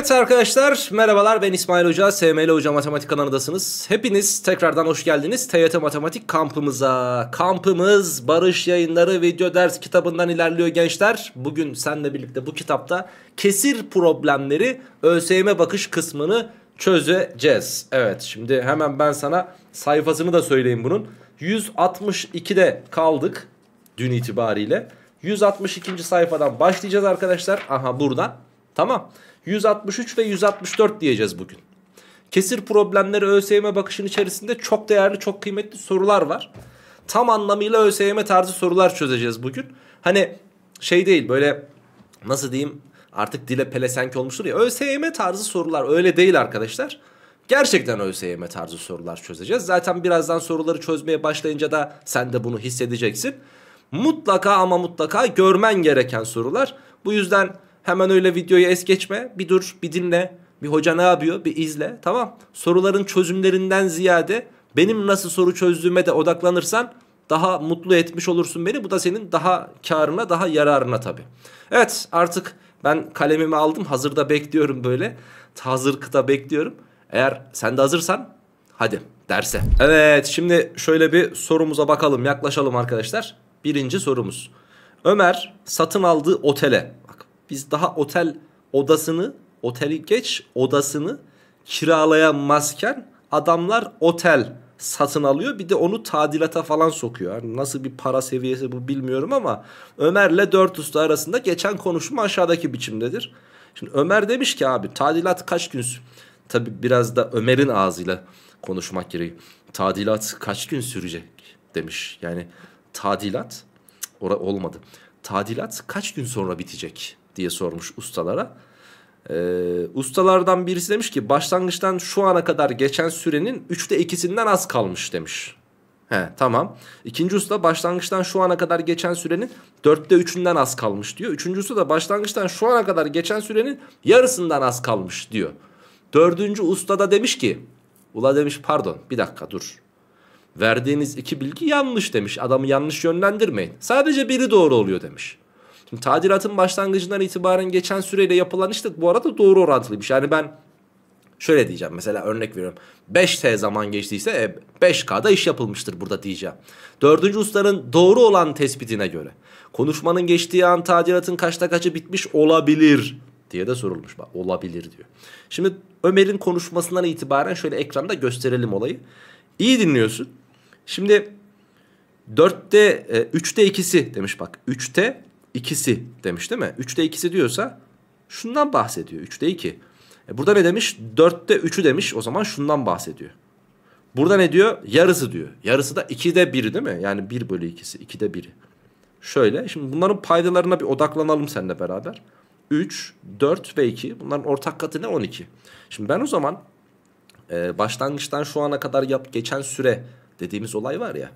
Evet arkadaşlar merhabalar ben İsmail Hoca, SML Hoca Matematik kanalındasınız. Hepiniz tekrardan hoş geldiniz TYT Matematik kampımıza. Kampımız Barış Yayınları Video Ders kitabından ilerliyor gençler. Bugün senle birlikte bu kitapta kesir problemleri ÖSYM bakış kısmını çözeceğiz. Evet şimdi hemen ben sana sayfasını da söyleyeyim bunun. 162'de kaldık dün itibariyle. 162. sayfadan başlayacağız arkadaşlar. Aha buradan. Tamam. 163 ve 164 diyeceğiz bugün. Kesir problemleri ÖSYM bakışın içerisinde çok değerli çok kıymetli sorular var. Tam anlamıyla ÖSYM tarzı sorular çözeceğiz bugün. Hani şey değil böyle nasıl diyeyim artık dile pelesenk olmuştur ya ÖSYM tarzı sorular öyle değil arkadaşlar. Gerçekten ÖSYM tarzı sorular çözeceğiz. Zaten birazdan soruları çözmeye başlayınca da sen de bunu hissedeceksin. Mutlaka ama mutlaka görmen gereken sorular. Bu yüzden Hemen öyle videoyu es geçme. Bir dur, bir dinle. Bir hoca ne yapıyor? Bir izle. Tamam. Soruların çözümlerinden ziyade benim nasıl soru çözdüğüme de odaklanırsan daha mutlu etmiş olursun beni. Bu da senin daha karına, daha yararına tabii. Evet, artık ben kalemimi aldım. Hazırda bekliyorum böyle. Hazır kıta bekliyorum. Eğer sen de hazırsan hadi derse. Evet, şimdi şöyle bir sorumuza bakalım, yaklaşalım arkadaşlar. Birinci sorumuz. Ömer satın aldığı otele biz daha otel odasını, oteli geç odasını kiralayamazken adamlar otel satın alıyor. Bir de onu tadilata falan sokuyor. Yani nasıl bir para seviyesi bu bilmiyorum ama Ömer'le 4 usta arasında geçen konuşma aşağıdaki biçimdedir. Şimdi Ömer demiş ki abi tadilat kaç gün tabi biraz da Ömer'in ağzıyla konuşmak gereği. Tadilat kaç gün sürecek demiş. Yani tadilat ora olmadı. Tadilat kaç gün sonra bitecek? diye sormuş ustalara. Ee, ustalardan birisi demiş ki başlangıçtan şu ana kadar geçen sürenin 3'te 2'sinden az kalmış demiş. He tamam. İkinci usta başlangıçtan şu ana kadar geçen sürenin dörtte üçünden az kalmış diyor. Üçüncü usta başlangıçtan şu ana kadar geçen sürenin yarısından az kalmış diyor. Dördüncü usta da demiş ki ula demiş pardon bir dakika dur. Verdiğiniz iki bilgi yanlış demiş adamı yanlış yönlendirmeyin. Sadece biri doğru oluyor demiş. Şimdi tadilatın başlangıcından itibaren geçen süreyle yapılan işte bu arada doğru orantılıymış. Yani ben şöyle diyeceğim mesela örnek veriyorum. 5T zaman geçtiyse e, 5K'da iş yapılmıştır burada diyeceğim. Dördüncü ustanın doğru olan tespitine göre. Konuşmanın geçtiği an tadilatın kaçta kaçı bitmiş olabilir diye de sorulmuş. Bak olabilir diyor. Şimdi Ömer'in konuşmasından itibaren şöyle ekranda gösterelim olayı. İyi dinliyorsun. Şimdi 4'te 3'te e, ikisi demiş bak. 3'te ikisi demiş değil mi? 3'te ikisi diyorsa şundan bahsediyor. 3'te 2. E burada ne demiş? 4'te 3'ü demiş. O zaman şundan bahsediyor. Burada ne diyor? Yarısı diyor. Yarısı da 2'de 1'i değil mi? Yani 1 bölü 2'si. 2'de 1'i. Şöyle. Şimdi bunların paydalarına bir odaklanalım seninle beraber. 3, 4 ve 2. Bunların ortak katı ne? 12. Şimdi ben o zaman e, başlangıçtan şu ana kadar yap, geçen süre dediğimiz olay var ya.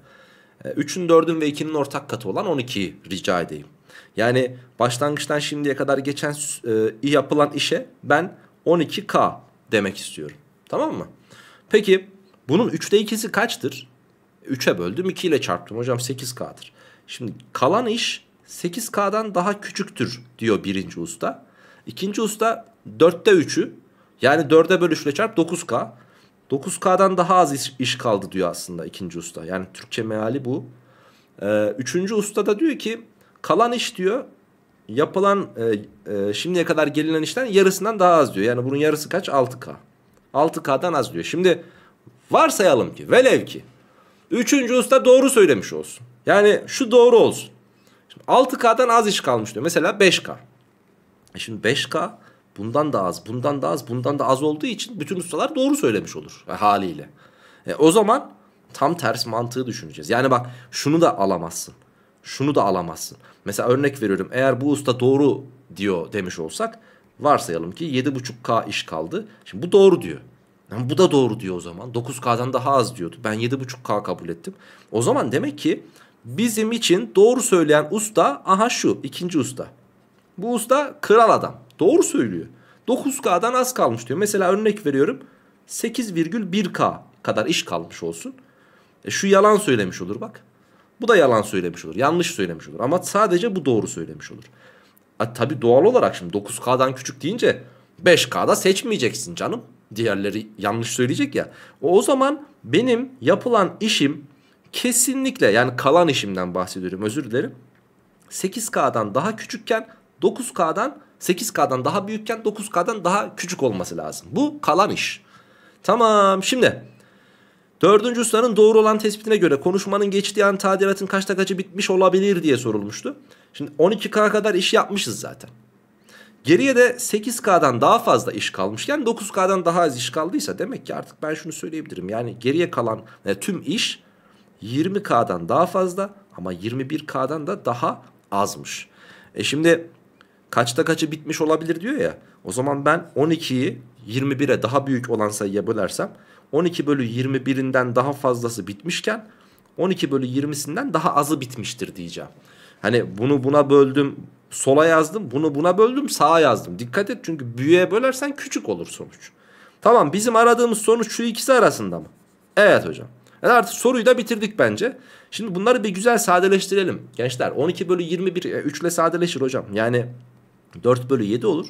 3'ün e, 4'ün ve 2'nin ortak katı olan 12'yi rica edeyim. Yani başlangıçtan şimdiye kadar geçen e, yapılan işe ben 12K demek istiyorum. Tamam mı? Peki bunun 3'te 2'si kaçtır? 3'e böldüm 2 ile çarptım hocam 8K'dır. Şimdi kalan iş 8K'dan daha küçüktür diyor birinci usta. İkinci usta 4'te 3'ü yani 4'e böl 3 ile çarp 9K. 9K'dan daha az iş, iş kaldı diyor aslında ikinci usta. Yani Türkçe meali bu. Ee, üçüncü usta da diyor ki Kalan iş diyor yapılan e, e, şimdiye kadar gelinen işten yarısından daha az diyor. Yani bunun yarısı kaç? 6K. 6K'dan az diyor. Şimdi varsayalım ki velev ki üçüncü usta doğru söylemiş olsun. Yani şu doğru olsun. Şimdi 6K'dan az iş kalmış diyor. Mesela 5K. E şimdi 5K bundan da az, bundan da az, bundan da az olduğu için bütün ustalar doğru söylemiş olur haliyle. E, o zaman tam ters mantığı düşüneceğiz. Yani bak şunu da alamazsın şunu da alamazsın. Mesela örnek veriyorum eğer bu usta doğru diyor demiş olsak varsayalım ki 7.5K iş kaldı. Şimdi bu doğru diyor. Yani bu da doğru diyor o zaman. 9K'dan daha az diyordu. Ben 7.5K kabul ettim. O zaman demek ki bizim için doğru söyleyen usta aha şu ikinci usta. Bu usta kral adam. Doğru söylüyor. 9K'dan az kalmış diyor. Mesela örnek veriyorum 8,1K kadar iş kalmış olsun. E şu yalan söylemiş olur bak. Bu da yalan söylemiş olur. Yanlış söylemiş olur. Ama sadece bu doğru söylemiş olur. A, tabii doğal olarak şimdi 9K'dan küçük deyince 5K'da seçmeyeceksin canım. Diğerleri yanlış söyleyecek ya. O, o zaman benim yapılan işim kesinlikle yani kalan işimden bahsediyorum özür dilerim. 8K'dan daha küçükken 9K'dan 8K'dan daha büyükken 9K'dan daha küçük olması lazım. Bu kalan iş. Tamam şimdi Dördüncü ustanın doğru olan tespitine göre konuşmanın geçtiği an tadilatın kaçta kaçı bitmiş olabilir diye sorulmuştu. Şimdi 12K kadar iş yapmışız zaten. Geriye de 8K'dan daha fazla iş kalmışken 9K'dan daha az iş kaldıysa demek ki artık ben şunu söyleyebilirim. Yani geriye kalan yani e, tüm iş 20K'dan daha fazla ama 21K'dan da daha azmış. E şimdi kaçta kaçı bitmiş olabilir diyor ya. O zaman ben 12'yi 21'e daha büyük olan sayıya bölersem 12 bölü 21'inden daha fazlası bitmişken 12 bölü 20'sinden daha azı bitmiştir diyeceğim. Hani bunu buna böldüm sola yazdım bunu buna böldüm sağa yazdım. Dikkat et çünkü büyüğe bölersen küçük olur sonuç. Tamam bizim aradığımız sonuç şu ikisi arasında mı? Evet hocam. Yani e artık soruyu da bitirdik bence. Şimdi bunları bir güzel sadeleştirelim. Gençler 12 bölü 21 3 e, ile sadeleşir hocam. Yani 4 bölü 7 olur.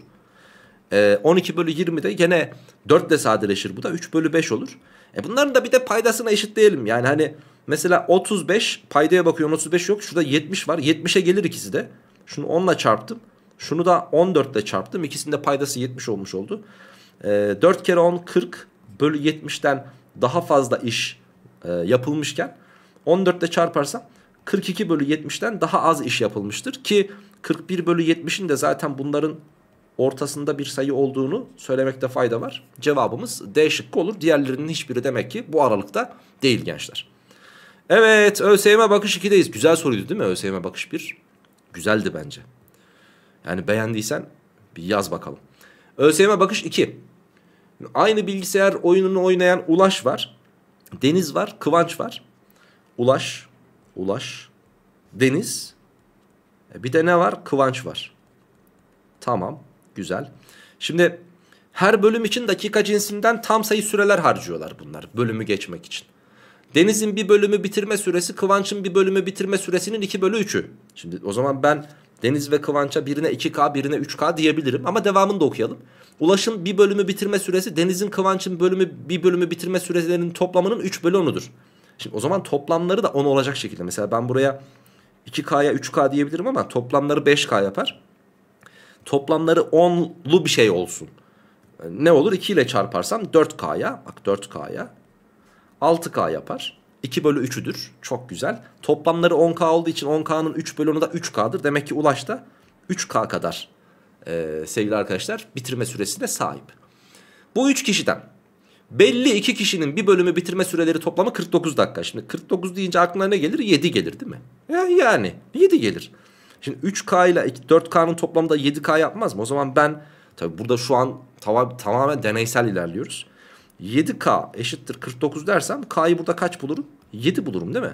12 ee, bölü 20'de gene 4 ile sadeleşir bu da 3 bölü 5 olur. E bunların da bir de paydasına eşitleyelim. Yani hani mesela 35 paydaya bakıyorum 35 yok. Şurada 70 var. 70'e gelir ikisi de. Şunu 10 ile çarptım. Şunu da 14 ile çarptım. İkisinin paydası 70 olmuş oldu. E, ee, 4 kere 10 40 bölü 70'ten daha fazla iş e, yapılmışken 14 ile çarparsam 42 bölü 70'ten daha az iş yapılmıştır. Ki 41 bölü 70'in de zaten bunların ortasında bir sayı olduğunu söylemekte fayda var. Cevabımız D şıkkı olur. Diğerlerinin hiçbiri demek ki bu aralıkta değil gençler. Evet ÖSYM bakış 2'deyiz. Güzel soruydu değil mi ÖSYM bakış 1? Güzeldi bence. Yani beğendiysen bir yaz bakalım. ÖSYM bakış 2. Aynı bilgisayar oyununu oynayan Ulaş var. Deniz var. Kıvanç var. Ulaş. Ulaş. Deniz. E, bir de ne var? Kıvanç var. Tamam. Güzel. Şimdi her bölüm için dakika cinsinden tam sayı süreler harcıyorlar bunlar bölümü geçmek için. Deniz'in bir bölümü bitirme süresi Kıvanç'ın bir bölümü bitirme süresinin 2 bölü 3'ü. Şimdi o zaman ben Deniz ve Kıvanç'a birine 2K birine 3K diyebilirim ama devamını da okuyalım. Ulaş'ın bir bölümü bitirme süresi Deniz'in Kıvanç'ın bölümü bir bölümü bitirme sürelerinin toplamının 3 bölü 10'udur. Şimdi o zaman toplamları da 10 olacak şekilde. Mesela ben buraya 2K'ya 3K diyebilirim ama toplamları 5K yapar toplamları 10'lu bir şey olsun. E, ne olur 2 ile çarparsam 4K'ya bak 4K'ya 6K yapar. 2 bölü 3'üdür. Çok güzel. Toplamları 10K olduğu için 10K'nın 3 bölü 10'u da 3K'dır. Demek ki Ulaş da 3K kadar e, sevgili arkadaşlar bitirme süresine sahip. Bu 3 kişiden belli 2 kişinin bir bölümü bitirme süreleri toplamı 49 dakika. Şimdi 49 deyince aklına ne gelir? 7 gelir değil mi? Yani 7 gelir. Şimdi 3K ile 4K'nın toplamda 7K yapmaz mı? O zaman ben tabi burada şu an tam, tamamen deneysel ilerliyoruz. 7K eşittir 49 dersem K'yı burada kaç bulurum? 7 bulurum değil mi?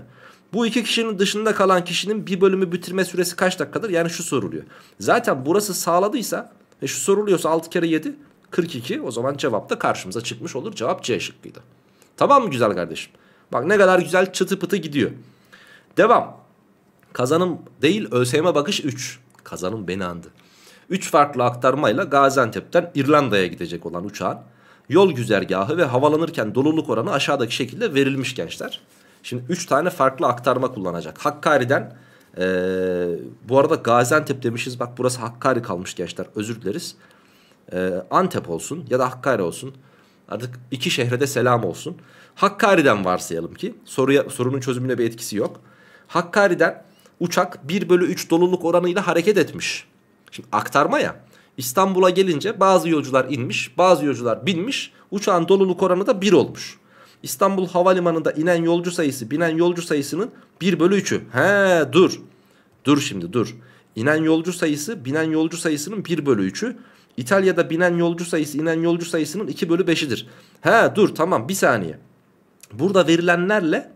Bu iki kişinin dışında kalan kişinin bir bölümü bitirme süresi kaç dakikadır? Yani şu soruluyor. Zaten burası sağladıysa ve şu soruluyorsa 6 kere 7 42 o zaman cevap da karşımıza çıkmış olur. Cevap C şıkkıydı. Tamam mı güzel kardeşim? Bak ne kadar güzel çıtı pıtı gidiyor. Devam. Kazanım değil ÖSYM bakış 3. Kazanım beni andı. 3 farklı aktarmayla Gaziantep'ten İrlanda'ya gidecek olan uçağın yol güzergahı ve havalanırken doluluk oranı aşağıdaki şekilde verilmiş gençler. Şimdi 3 tane farklı aktarma kullanacak. Hakkari'den ee, bu arada Gaziantep demişiz bak burası Hakkari kalmış gençler özür dileriz. Ee, Antep olsun ya da Hakkari olsun. Artık iki şehre de selam olsun. Hakkari'den varsayalım ki soruya, sorunun çözümüne bir etkisi yok. Hakkari'den uçak 1 bölü 3 doluluk oranıyla hareket etmiş. Şimdi aktarma ya. İstanbul'a gelince bazı yolcular inmiş, bazı yolcular binmiş. Uçağın doluluk oranı da 1 olmuş. İstanbul Havalimanı'nda inen yolcu sayısı, binen yolcu sayısının 1 bölü 3'ü. He dur. Dur şimdi dur. İnen yolcu sayısı, binen yolcu sayısının 1 bölü 3'ü. İtalya'da binen yolcu sayısı, inen yolcu sayısının 2 bölü 5'idir. He dur tamam bir saniye. Burada verilenlerle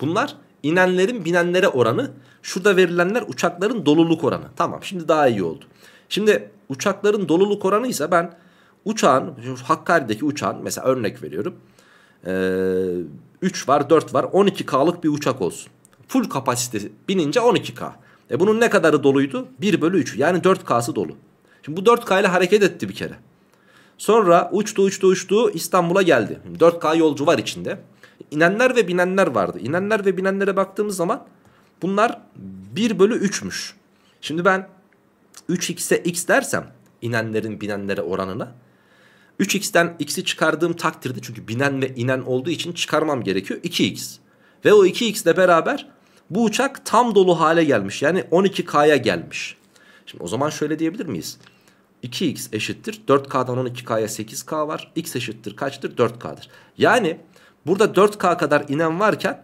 bunlar İnenlerin binenlere oranı. Şurada verilenler uçakların doluluk oranı. Tamam şimdi daha iyi oldu. Şimdi uçakların doluluk oranı ise ben uçağın Hakkari'deki uçağın mesela örnek veriyorum. Ee, 3 var 4 var 12K'lık bir uçak olsun. Full kapasite binince 12K. E bunun ne kadarı doluydu? 1 bölü 3 yani 4K'sı dolu. Şimdi bu 4K ile hareket etti bir kere. Sonra uçtu uçtu uçtu İstanbul'a geldi. 4K yolcu var içinde. İnenler ve binenler vardı. İnenler ve binenlere baktığımız zaman bunlar 1 bölü 3'müş. Şimdi ben 3x'e x dersem inenlerin binenlere oranına 3x'ten x'i çıkardığım takdirde çünkü binen ve inen olduğu için çıkarmam gerekiyor 2x. Ve o 2x ile beraber bu uçak tam dolu hale gelmiş. Yani 12K'ya gelmiş. Şimdi o zaman şöyle diyebilir miyiz? 2x eşittir 4K'dan 12K'ya 8K var. x eşittir kaçtır? 4K'dır. Yani Burada 4K kadar inen varken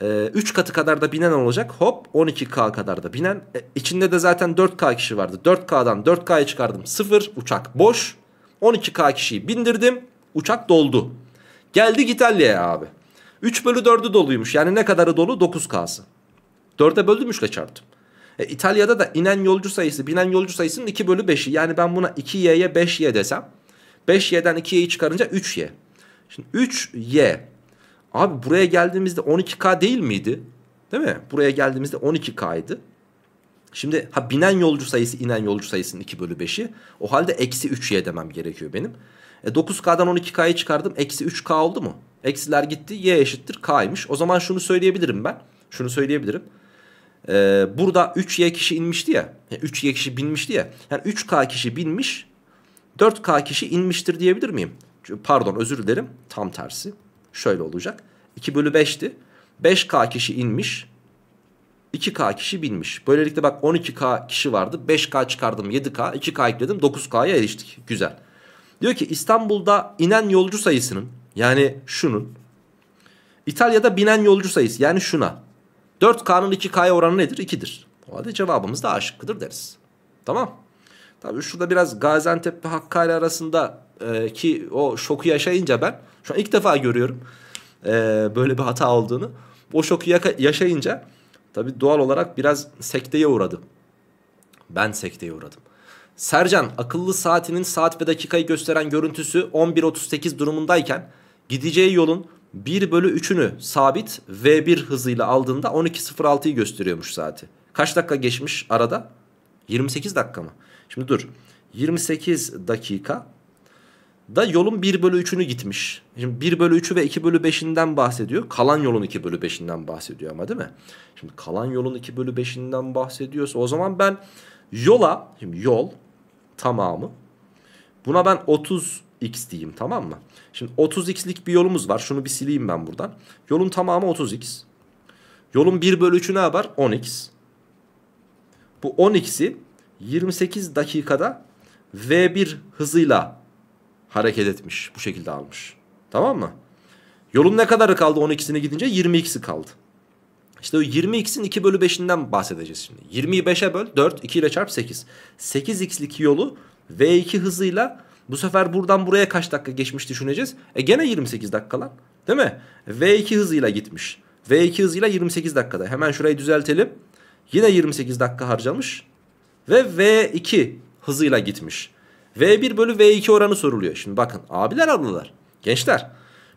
3 e, katı kadar da binen olacak. Hop 12K kadar da binen. E, içinde de zaten 4K kişi vardı. 4K'dan 4K'ya çıkardım 0 uçak boş. 12K kişiyi bindirdim uçak doldu. Geldi İtalya'ya abi. 3 bölü 4'ü doluymuş. Yani ne kadarı dolu? 9K'sı. 4'e böldüm 3 çarptım. E, İtalya'da da inen yolcu sayısı binen yolcu sayısının 2 bölü 5'i. Yani ben buna 2y'ye 5y desem 5y'den 2y'yi çıkarınca 3y. Şimdi 3y. Abi buraya geldiğimizde 12k değil miydi? Değil mi? Buraya geldiğimizde 12k'ydı. Şimdi ha binen yolcu sayısı inen yolcu sayısının 2 bölü 5'i. O halde eksi 3y demem gerekiyor benim. E 9k'dan 12k'yı çıkardım. Eksi 3k oldu mu? Eksiler gitti. Y eşittir k'ymış. O zaman şunu söyleyebilirim ben. Şunu söyleyebilirim. Ee, burada 3y kişi inmişti ya. 3y e, kişi binmişti ya. Yani 3k kişi binmiş. 4k kişi inmiştir diyebilir miyim? pardon özür dilerim tam tersi. Şöyle olacak. 2 bölü 5'ti. 5K kişi inmiş. 2K kişi binmiş. Böylelikle bak 12K kişi vardı. 5K çıkardım 7K. 2K ekledim 9K'ya eriştik. Güzel. Diyor ki İstanbul'da inen yolcu sayısının yani şunun. İtalya'da binen yolcu sayısı yani şuna. 4K'nın 2K'ya oranı nedir? 2'dir. O halde cevabımız da A şıkkıdır deriz. Tamam. Tabii şurada biraz Gaziantep ve Hakkari arasında e, ki o şoku yaşayınca ben şu an ilk defa görüyorum e, böyle bir hata olduğunu. O şoku yaşayınca tabii doğal olarak biraz sekteye uğradım. Ben sekteye uğradım. Sercan akıllı saatinin saat ve dakikayı gösteren görüntüsü 11.38 durumundayken gideceği yolun 1 bölü 3'ünü sabit V1 hızıyla aldığında 12.06'yı gösteriyormuş saati. Kaç dakika geçmiş arada? 28 dakika mı? Şimdi dur. 28 dakika da yolun 1 bölü 3'ünü gitmiş. Şimdi 1 bölü 3'ü ve 2 bölü 5'inden bahsediyor. Kalan yolun 2 bölü 5'inden bahsediyor ama değil mi? Şimdi kalan yolun 2 bölü 5'inden bahsediyorsa o zaman ben yola, şimdi yol tamamı. Buna ben 30x diyeyim tamam mı? Şimdi 30x'lik bir yolumuz var. Şunu bir sileyim ben buradan. Yolun tamamı 30x. Yolun 1 bölü 3'ü ne yapar? 10x. Bu 10x'i 28 dakikada v1 hızıyla hareket etmiş. Bu şekilde almış. Tamam mı? Yolun ne kadarı kaldı 12'sine gidince? 22'si kaldı. İşte o 20x'in 2 bölü 5'inden bahsedeceğiz şimdi. 20'yi 5'e böl 4 2 ile çarp 8. 8x'lik yolu v2 hızıyla bu sefer buradan buraya kaç dakika geçmiş düşüneceğiz. E gene 28 dakika lan. Değil mi? V2 hızıyla gitmiş. V2 hızıyla 28 dakikada. Hemen şurayı düzeltelim. Yine 28 dakika harcamış. Ve V2 hızıyla gitmiş. V1 bölü V2 oranı soruluyor. Şimdi bakın abiler ablalar gençler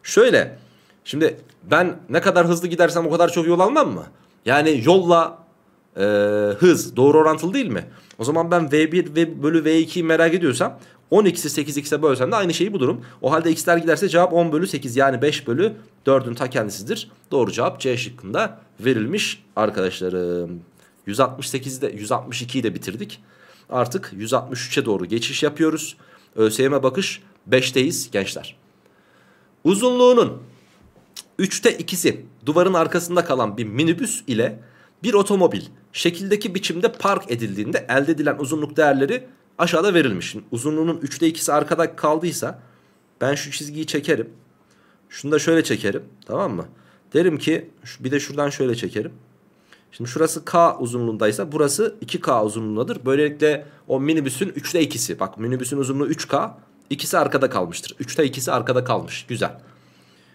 şöyle şimdi ben ne kadar hızlı gidersem o kadar çok yol almam mı? Yani yolla e, hız doğru orantılı değil mi? O zaman ben V1 ve bölü V2'yi merak ediyorsam 10x'i 8x'e bölsem de aynı şeyi bu durum. O halde x'ler giderse cevap 10 bölü 8 yani 5 bölü 4'ün ta kendisidir. Doğru cevap C şıkkında verilmiş arkadaşlarım. 168'de 162'yi de bitirdik artık 163'e doğru geçiş yapıyoruz. ÖSYM bakış 5'teyiz gençler. Uzunluğunun 3'te 2'si duvarın arkasında kalan bir minibüs ile bir otomobil şekildeki biçimde park edildiğinde elde edilen uzunluk değerleri aşağıda verilmiş. Şimdi uzunluğunun 3'te 2'si arkada kaldıysa ben şu çizgiyi çekerim. Şunu da şöyle çekerim tamam mı? Derim ki bir de şuradan şöyle çekerim. Şimdi şurası K uzunluğundaysa burası 2K uzunluğundadır. Böylelikle o minibüsün 3'te 2'si. Bak minibüsün uzunluğu 3K. ikisi arkada kalmıştır. 3'te 2'si arkada kalmış. Güzel.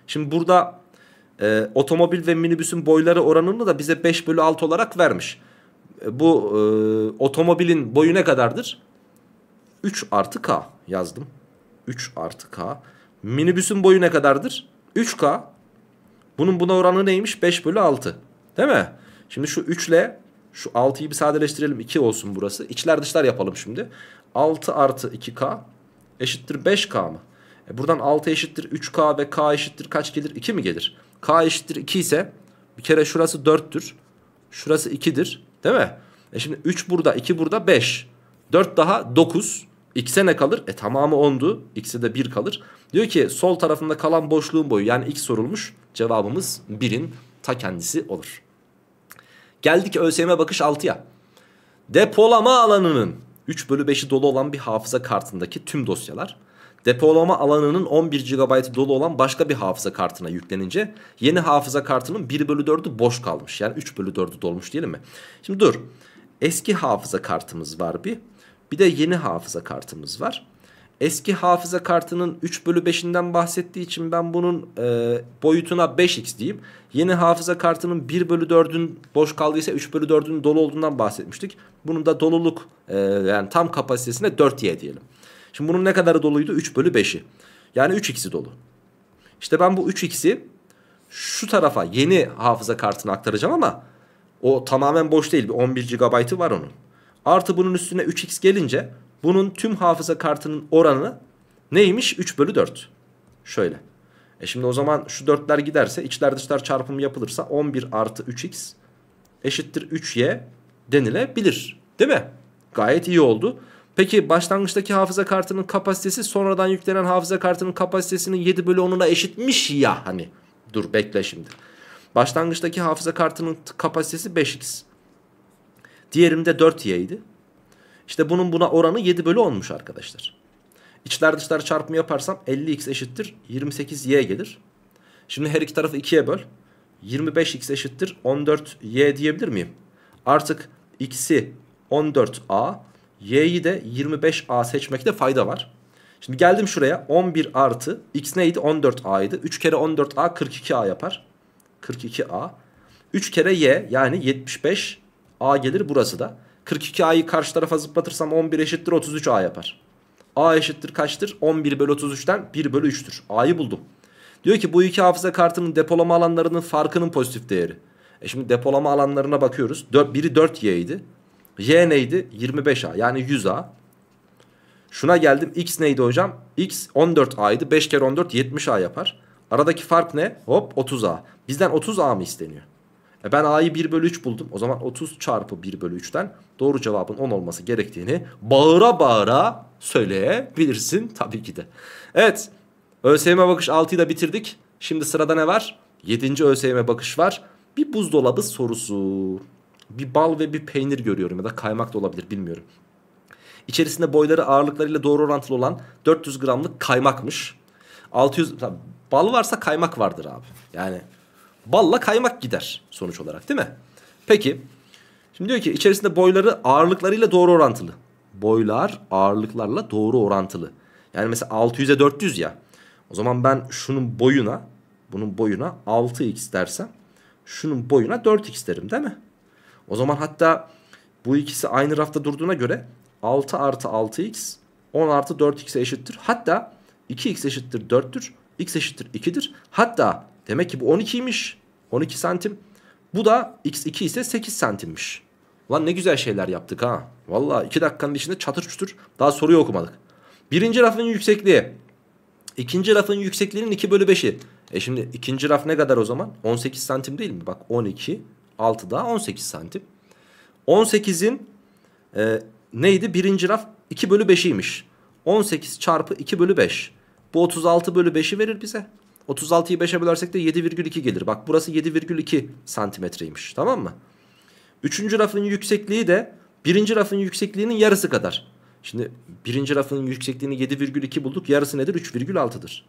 Şimdi burada e, otomobil ve minibüsün boyları oranını da bize 5 bölü 6 olarak vermiş. E, bu e, otomobilin boyu ne kadardır? 3 artı K yazdım. 3 artı K. Minibüsün boyu ne kadardır? 3K. Bunun buna oranı neymiş? 5 bölü 6. Değil mi? Şimdi şu 3 ile şu 6'yı bir sadeleştirelim. 2 olsun burası. İçler dışlar yapalım şimdi. 6 artı 2K eşittir 5K mı? E buradan 6 eşittir 3K ve K eşittir kaç gelir? 2 mi gelir? K eşittir 2 ise bir kere şurası 4'tür. Şurası 2'dir. Değil mi? E şimdi 3 burada 2 burada 5. 4 daha 9. X'e ne kalır? E tamamı 10'du. X'e de 1 kalır. Diyor ki sol tarafında kalan boşluğun boyu yani X sorulmuş. Cevabımız 1'in ta kendisi olur. Geldik ÖSYM bakış 6'ya. Depolama alanının 3 bölü 5'i dolu olan bir hafıza kartındaki tüm dosyalar depolama alanının 11 GB dolu olan başka bir hafıza kartına yüklenince yeni hafıza kartının 1 bölü 4'ü boş kalmış. Yani 3 bölü 4'ü dolmuş diyelim mi? Şimdi dur eski hafıza kartımız var bir bir de yeni hafıza kartımız var. Eski hafıza kartının 3 bölü 5'inden bahsettiği için ben bunun e, boyutuna 5x diyeyim. Yeni hafıza kartının 1 bölü 4'ün boş kaldıysa 3 bölü 4'ün dolu olduğundan bahsetmiştik. Bunun da doluluk e, yani tam kapasitesine 4y diyelim. Şimdi bunun ne kadarı doluydu? 3 bölü 5'i. Yani 3x'i dolu. İşte ben bu 3x'i şu tarafa yeni hafıza kartına aktaracağım ama o tamamen boş değil. 11 GB'ı var onun. Artı bunun üstüne 3x gelince bunun tüm hafıza kartının oranı neymiş? 3 bölü 4. Şöyle. E şimdi o zaman şu dörtler giderse içler dışlar çarpımı yapılırsa 11 artı 3x eşittir 3y denilebilir. Değil mi? Gayet iyi oldu. Peki başlangıçtaki hafıza kartının kapasitesi sonradan yüklenen hafıza kartının kapasitesinin 7 bölü 10'una eşitmiş ya hani. Dur bekle şimdi. Başlangıçtaki hafıza kartının kapasitesi 5x. Diğerinde 4y idi. İşte bunun buna oranı 7 bölü 10'muş arkadaşlar. İçler dışlar çarpımı yaparsam 50x eşittir 28y gelir. Şimdi her iki tarafı 2'ye böl. 25x eşittir 14y diyebilir miyim? Artık x'i 14a, y'yi de 25a seçmekte fayda var. Şimdi geldim şuraya 11 artı x neydi 14a'ydı. 3 kere 14a 42a yapar. 42a. 3 kere y yani 75a gelir burası da. 42a'yı karşı tarafa zıplatırsam 11 eşittir 33a yapar. a eşittir kaçtır? 11 bölü 33'ten 1 bölü 3'tür. a'yı buldum. Diyor ki bu iki hafıza kartının depolama alanlarının farkının pozitif değeri. E şimdi depolama alanlarına bakıyoruz. biri 4y idi. Y neydi? 25a yani 100a. Şuna geldim. X neydi hocam? X 14a'ydı. 5 kere 14 70a yapar. Aradaki fark ne? Hop 30a. Bizden 30a mı isteniyor? E ben A'yı 1 bölü 3 buldum. O zaman 30 çarpı 1 bölü 3'ten doğru cevabın 10 olması gerektiğini bağıra bağıra söyleyebilirsin tabii ki de. Evet ÖSYM bakış 6'yı da bitirdik. Şimdi sırada ne var? 7. ÖSYM bakış var. Bir buzdolabı sorusu. Bir bal ve bir peynir görüyorum ya da kaymak da olabilir bilmiyorum. İçerisinde boyları ağırlıklarıyla doğru orantılı olan 400 gramlık kaymakmış. 600 bal varsa kaymak vardır abi. Yani Balla kaymak gider sonuç olarak değil mi? Peki. Şimdi diyor ki içerisinde boyları ağırlıklarıyla doğru orantılı. Boylar ağırlıklarla doğru orantılı. Yani mesela 600'e 400 ya. O zaman ben şunun boyuna bunun boyuna 6x dersem şunun boyuna 4x derim değil mi? O zaman hatta bu ikisi aynı rafta durduğuna göre 6 artı 6x 10 artı 4x'e eşittir. Hatta 2x eşittir 4'tür. x eşittir 2'dir. Hatta Demek ki bu 12'ymiş. 12 santim. Bu da x2 ise 8 santimmiş. Lan ne güzel şeyler yaptık ha. Valla 2 dakikanın içinde çatır çutur daha soruyu okumadık. Birinci rafın yüksekliği. İkinci rafın yüksekliğinin 2 bölü 5'i. E şimdi ikinci raf ne kadar o zaman? 18 santim değil mi? Bak 12, 6 daha 18 santim. 18'in e, neydi? Birinci raf 2 bölü 5'iymiş. 18 çarpı 2 bölü 5. Bu 36 bölü 5'i verir bize. 36'yı 5'e bölersek de 7,2 gelir. Bak burası 7,2 santimetreymiş tamam mı? Üçüncü rafın yüksekliği de birinci rafın yüksekliğinin yarısı kadar. Şimdi birinci rafın yüksekliğini 7,2 bulduk. Yarısı nedir? 3,6'dır.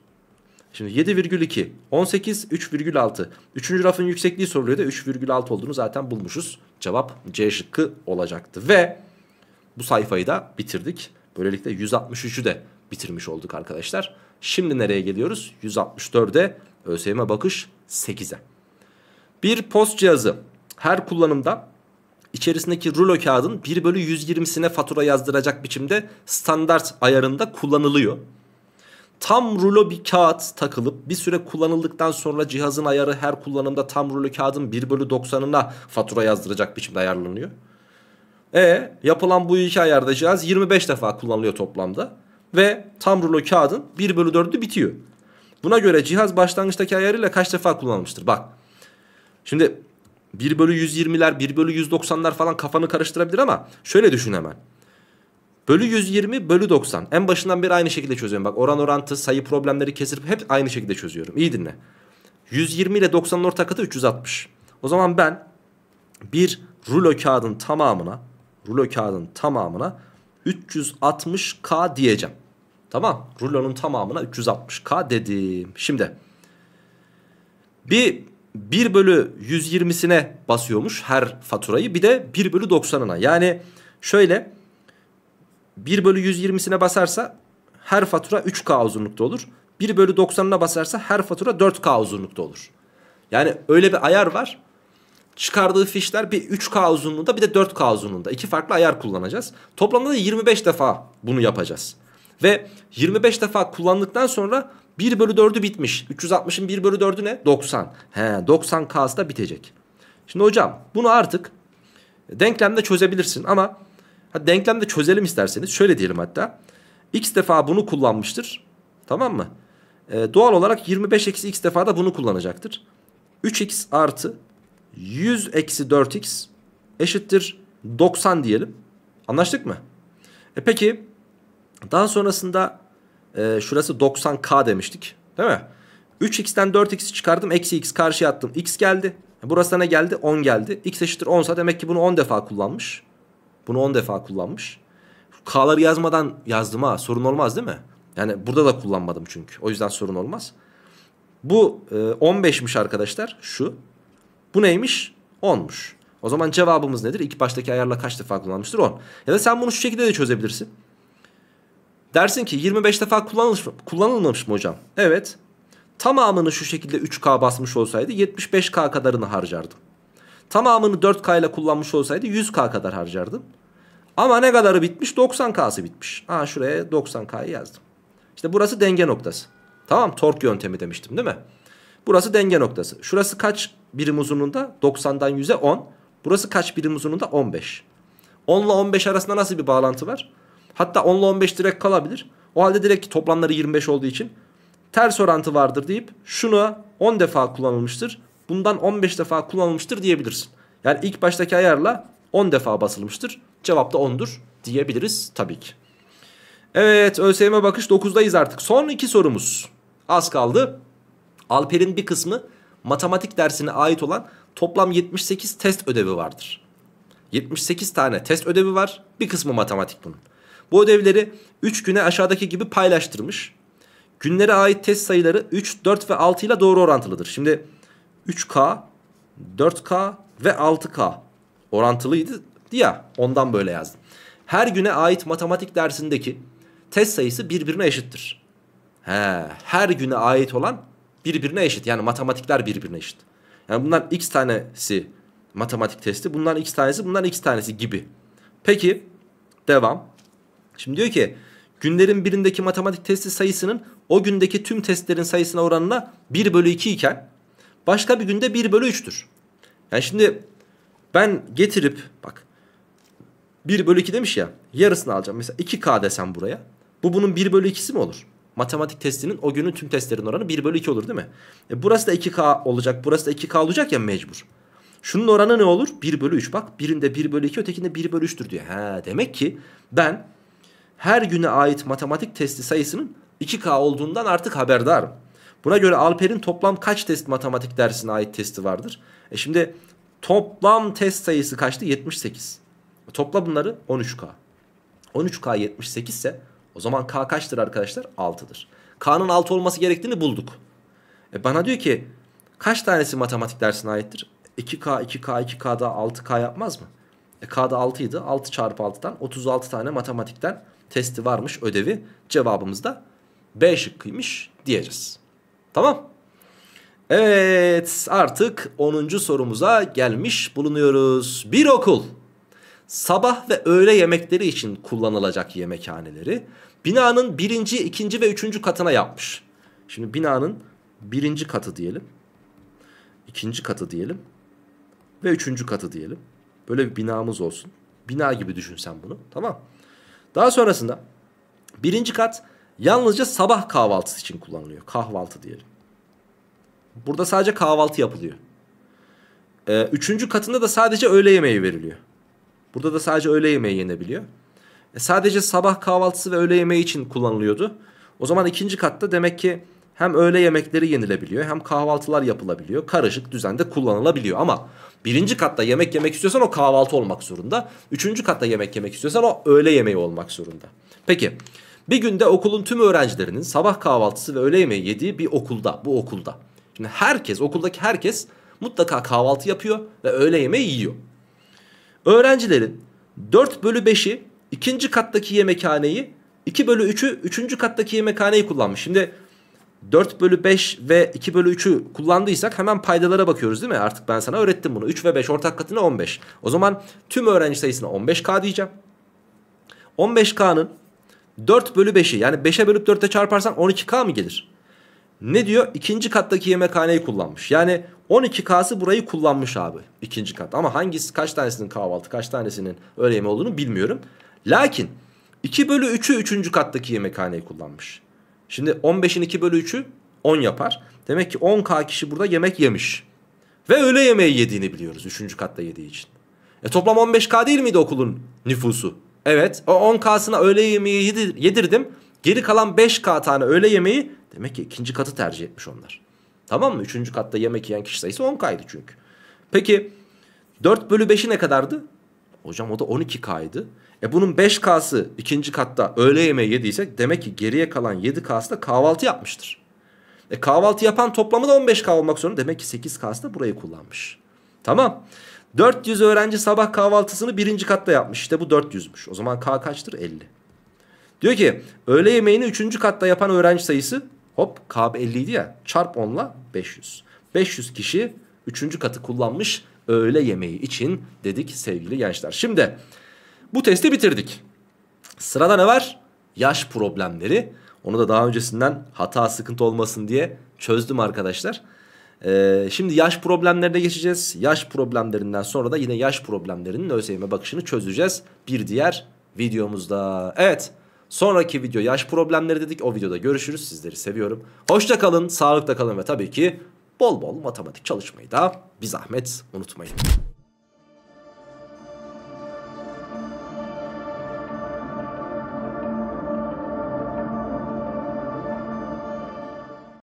Şimdi 7,2, 18, 3,6. Üçüncü rafın yüksekliği soruluyor da 3,6 olduğunu zaten bulmuşuz. Cevap C şıkkı olacaktı. Ve bu sayfayı da bitirdik. Böylelikle 163'ü de bitirmiş olduk arkadaşlar. Şimdi nereye geliyoruz? 164'e ÖSYM bakış 8'e. Bir post cihazı her kullanımda içerisindeki rulo kağıdın 1 bölü 120'sine fatura yazdıracak biçimde standart ayarında kullanılıyor. Tam rulo bir kağıt takılıp bir süre kullanıldıktan sonra cihazın ayarı her kullanımda tam rulo kağıdın 1 bölü 90'ına fatura yazdıracak biçimde ayarlanıyor. E yapılan bu iki ayarda cihaz 25 defa kullanılıyor toplamda ve tam rulo kağıdın 1 bölü 4'ü bitiyor. Buna göre cihaz başlangıçtaki ayarıyla kaç defa kullanılmıştır? Bak şimdi 1 bölü 120'ler 1 bölü 190'lar falan kafanı karıştırabilir ama şöyle düşün hemen. Bölü 120 bölü 90 en başından beri aynı şekilde çözüyorum. Bak oran orantı sayı problemleri kesip hep aynı şekilde çözüyorum. İyi dinle. 120 ile 90'ın ortak katı 360. O zaman ben bir rulo kağıdın tamamına rulo kağıdın tamamına 360K diyeceğim. Tamam. Rulonun tamamına 360K dedim. Şimdi bir 1 bölü 120'sine basıyormuş her faturayı. Bir de 1 bölü 90'ına. Yani şöyle 1 bölü 120'sine basarsa her fatura 3K uzunlukta olur. 1 bölü 90'ına basarsa her fatura 4K uzunlukta olur. Yani öyle bir ayar var. Çıkardığı fişler bir 3K uzunluğunda bir de 4K uzunluğunda. iki farklı ayar kullanacağız. Toplamda da 25 defa bunu yapacağız. Ve 25 defa kullandıktan sonra 1 bölü 4'ü bitmiş. 360'ın 1 bölü 4'ü ne? 90. He 90K'sı da bitecek. Şimdi hocam bunu artık denklemde çözebilirsin ama hadi denklemde çözelim isterseniz. Şöyle diyelim hatta. X defa bunu kullanmıştır. Tamam mı? Ee, doğal olarak 25 eksi x defa da bunu kullanacaktır. 3x artı 100 eksi 4x eşittir 90 diyelim. Anlaştık mı? E peki daha sonrasında e, şurası 90k demiştik değil mi? 3x'ten 4x çıkardım eksi x karşıya attım x geldi. E burası ne geldi? 10 geldi. x eşittir 10 sa demek ki bunu 10 defa kullanmış. Bunu 10 defa kullanmış. K'ları yazmadan yazdım ha sorun olmaz değil mi? Yani burada da kullanmadım çünkü. O yüzden sorun olmaz. Bu e, 15'miş arkadaşlar şu. Bu neymiş? 10'muş. O zaman cevabımız nedir? İlk baştaki ayarla kaç defa kullanmıştır? 10. Ya da sen bunu şu şekilde de çözebilirsin. Dersin ki 25 defa kullanılmış mı? kullanılmamış mı hocam? Evet. Tamamını şu şekilde 3K basmış olsaydı 75K kadarını harcardım. Tamamını 4K ile kullanmış olsaydı 100K kadar harcardım. Ama ne kadarı bitmiş? 90K'sı bitmiş. Aa şuraya 90K'yı yazdım. İşte burası denge noktası. Tamam tork yöntemi demiştim değil mi? Burası denge noktası. Şurası kaç birim uzunluğunda 90'dan 100'e 10. Burası kaç birim uzunluğunda? 15. 10 ile 15 arasında nasıl bir bağlantı var? Hatta 10 ile 15 direkt kalabilir. O halde direkt toplamları 25 olduğu için ters orantı vardır deyip şunu 10 defa kullanılmıştır. Bundan 15 defa kullanılmıştır diyebilirsin. Yani ilk baştaki ayarla 10 defa basılmıştır. Cevap da 10'dur diyebiliriz tabii ki. Evet ÖSYM bakış 9'dayız artık. Son iki sorumuz. Az kaldı. Alper'in bir kısmı matematik dersine ait olan toplam 78 test ödevi vardır. 78 tane test ödevi var. Bir kısmı matematik bunun. Bu ödevleri 3 güne aşağıdaki gibi paylaştırmış. Günlere ait test sayıları 3, 4 ve 6 ile doğru orantılıdır. Şimdi 3K, 4K ve 6K orantılıydı ya ondan böyle yazdım. Her güne ait matematik dersindeki test sayısı birbirine eşittir. He, her güne ait olan birbirine eşit. Yani matematikler birbirine eşit. Yani bunlar x tanesi matematik testi. bunlar x tanesi bunlar x tanesi gibi. Peki devam. Şimdi diyor ki günlerin birindeki matematik testi sayısının o gündeki tüm testlerin sayısına oranına 1 bölü 2 iken başka bir günde 1 bölü 3'tür. Yani şimdi ben getirip bak 1 bölü 2 demiş ya yarısını alacağım. Mesela 2K desem buraya. Bu bunun 1 bölü 2'si mi olur? matematik testinin o günün tüm testlerin oranı 1 bölü 2 olur değil mi? E burası da 2K olacak burası da 2K olacak ya mecbur. Şunun oranı ne olur? 1 bölü 3 bak birinde 1 bölü 2 ötekinde 1 bölü 3'tür diyor. He, demek ki ben her güne ait matematik testi sayısının 2K olduğundan artık haberdarım. Buna göre Alper'in toplam kaç test matematik dersine ait testi vardır? E şimdi toplam test sayısı kaçtı? 78. E, topla bunları 13K. 13K 78 ise o zaman K kaçtır arkadaşlar? 6'dır. K'nın 6 olması gerektiğini bulduk. E bana diyor ki kaç tanesi matematik dersine aittir? 2K, 2K, 2 k da 6K yapmaz mı? E K'da 6'ydı. 6 çarpı 6'dan 36 tane matematikten testi varmış ödevi. Cevabımız da B şıkkıymış diyeceğiz. Tamam. Evet artık 10. sorumuza gelmiş bulunuyoruz. Bir okul sabah ve öğle yemekleri için kullanılacak yemekhaneleri Binanın birinci, ikinci ve üçüncü katına yapmış. Şimdi binanın birinci katı diyelim. ikinci katı diyelim. Ve üçüncü katı diyelim. Böyle bir binamız olsun. Bina gibi düşünsen bunu. Tamam. Daha sonrasında birinci kat yalnızca sabah kahvaltısı için kullanılıyor. Kahvaltı diyelim. Burada sadece kahvaltı yapılıyor. Ee, üçüncü katında da sadece öğle yemeği veriliyor. Burada da sadece öğle yemeği yenebiliyor. E sadece sabah kahvaltısı ve öğle yemeği için kullanılıyordu. O zaman ikinci katta demek ki hem öğle yemekleri yenilebiliyor hem kahvaltılar yapılabiliyor. Karışık düzende kullanılabiliyor ama birinci katta yemek yemek istiyorsan o kahvaltı olmak zorunda. Üçüncü katta yemek yemek istiyorsan o öğle yemeği olmak zorunda. Peki bir günde okulun tüm öğrencilerinin sabah kahvaltısı ve öğle yemeği yediği bir okulda bu okulda. Şimdi herkes okuldaki herkes mutlaka kahvaltı yapıyor ve öğle yemeği yiyor. Öğrencilerin 4 bölü 5'i ikinci kattaki yemekhaneyi 2 bölü 3'ü 3. kattaki yemekhaneyi kullanmış. Şimdi 4 bölü 5 ve 2 bölü 3'ü kullandıysak hemen paydalara bakıyoruz değil mi? Artık ben sana öğrettim bunu. 3 ve 5 ortak katına 15. O zaman tüm öğrenci sayısına 15K diyeceğim. 15K'nın 4 bölü 5'i yani 5'e bölüp 4'e çarparsan 12K mı gelir? Ne diyor? İkinci kattaki yemekhaneyi kullanmış. Yani 12K'sı burayı kullanmış abi. ikinci kat. Ama hangisi kaç tanesinin kahvaltı kaç tanesinin öğle yeme olduğunu bilmiyorum. Lakin 2 bölü 3'ü 3. kattaki yemekhaneyi kullanmış. Şimdi 15'in 2 bölü 3'ü 10 yapar. Demek ki 10k kişi burada yemek yemiş. Ve öğle yemeği yediğini biliyoruz 3. katta yediği için. E toplam 15k değil miydi okulun nüfusu? Evet o 10k'sına öğle yemeği yedirdim. Geri kalan 5k tane öğle yemeği demek ki ikinci katı tercih etmiş onlar. Tamam mı? Üçüncü katta yemek yiyen kişi sayısı 10k'ydı çünkü. Peki 4 bölü 5'i ne kadardı? Hocam o da 12k'ydı. E bunun 5K'sı ikinci katta öğle yemeği yediysek demek ki geriye kalan 7K'sı da kahvaltı yapmıştır. E kahvaltı yapan toplamı da 15K olmak zorunda. Demek ki 8K'sı da burayı kullanmış. Tamam. 400 öğrenci sabah kahvaltısını birinci katta yapmış. İşte bu 400'müş. O zaman K kaçtır? 50. Diyor ki öğle yemeğini üçüncü katta yapan öğrenci sayısı hop K 50 idi ya çarp 10'la 500. 500 kişi üçüncü katı kullanmış öğle yemeği için dedik sevgili gençler. Şimdi bu testi bitirdik. Sırada ne var? Yaş problemleri. Onu da daha öncesinden hata sıkıntı olmasın diye çözdüm arkadaşlar. Ee, şimdi yaş problemlerine geçeceğiz. Yaş problemlerinden sonra da yine yaş problemlerinin ÖSYM bakışını çözeceğiz. Bir diğer videomuzda. Evet sonraki video yaş problemleri dedik. O videoda görüşürüz. Sizleri seviyorum. Hoşça kalın, sağlıkta kalın ve tabii ki bol bol matematik çalışmayı da bir zahmet unutmayın.